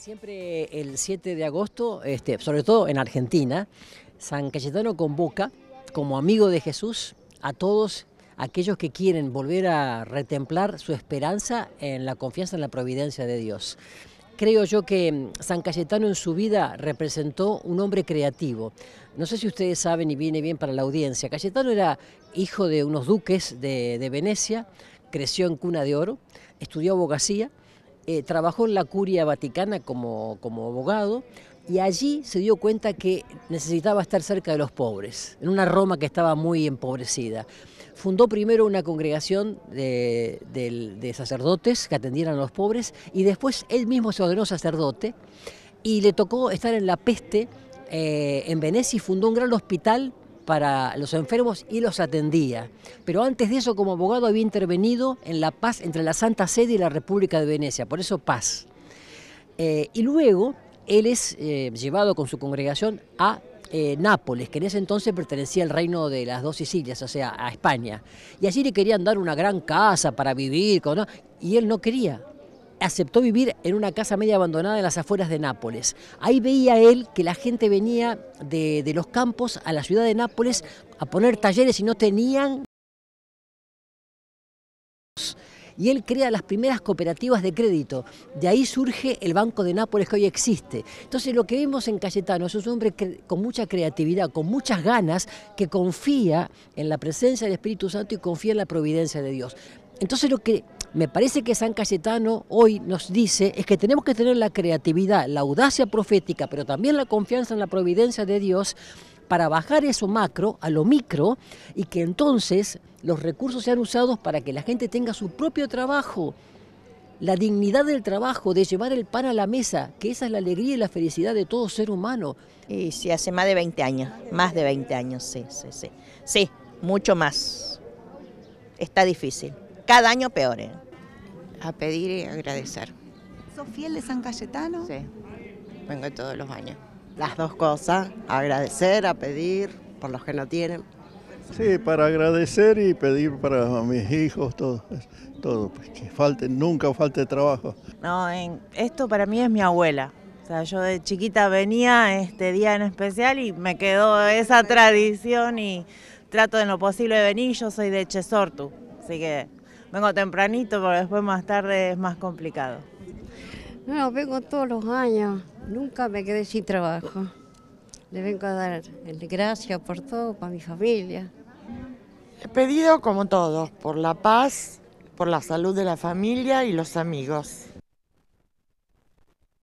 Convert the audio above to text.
Siempre el 7 de agosto, este, sobre todo en Argentina, San Cayetano convoca como amigo de Jesús a todos aquellos que quieren volver a retemplar su esperanza en la confianza en la providencia de Dios. Creo yo que mm, San Cayetano en su vida representó un hombre creativo. No sé si ustedes saben y viene bien para la audiencia. Cayetano era hijo de unos duques de Venecia, creció en cuna de oro, estudió abogacía, eh, trabajó en la curia vaticana como, como abogado y allí se dio cuenta que necesitaba estar cerca de los pobres, en una Roma que estaba muy empobrecida. Fundó primero una congregación de, sacerdotes que atendieran a los pobres y después él mismo se ordenó sacerdote y le tocó estar en la peste eh, en Venecia y fundó un gran hospital para los enfermos y los atendía. Pero antes de eso, como abogado, había intervenido en la paz entre la Santa Sede y la República de Venecia, por eso paz. Eh, y luego él es eh, llevado con su congregación a eh, Nápoles, que en ese entonces pertenecía al reino de las dos Sicilias, o sea, a España. Y allí le querían dar una gran casa para vivir, y él no quería aceptó vivir en una casa media abandonada en las afueras de Nápoles. Ahí veía él que la gente venía de, los campos a la ciudad de Nápoles a poner talleres y no tenían y él crea las primeras cooperativas de crédito. De ahí surge el Banco de Nápoles que hoy existe. Entonces lo que vemos en Cayetano es un hombre con mucha creatividad, con muchas ganas, que confía en la presencia del Espíritu Santo y confía en la providencia de Dios. Entonces lo que me parece que San Cayetano hoy nos dice es que tenemos que tener la creatividad, la audacia profética, pero también la confianza en la providencia de Dios para bajar eso macro a lo micro y que entonces los recursos sean usados para que la gente tenga su propio trabajo. La dignidad del trabajo, de llevar el pan a la mesa, que esa es la alegría y la felicidad de todo ser humano. Y sí, hace más de 20 años, más de 20 años, sí, sí, sí. Sí, mucho más. Está difícil cada año peor, ¿eh? A pedir y agradecer. ¿Sos fiel de San Cayetano? Sí, vengo todos los años. Las dos cosas, agradecer, a pedir por los que no tienen. Sí, para agradecer y pedir para mis hijos, todo, todo pues, que falte, nunca falte trabajo. No, esto para mí es mi abuela. O sea, yo de chiquita venía este día en especial y me quedó esa tradición y trato de lo posible de venir. Yo soy de Chesortu, así que Vengo tempranito, pero después más tarde es más complicado. No, vengo todos los años. Nunca me quedé sin trabajo. Le vengo a dar el gracias por todo, para mi familia. He pedido como todos, por la paz, por la salud de la familia y los amigos.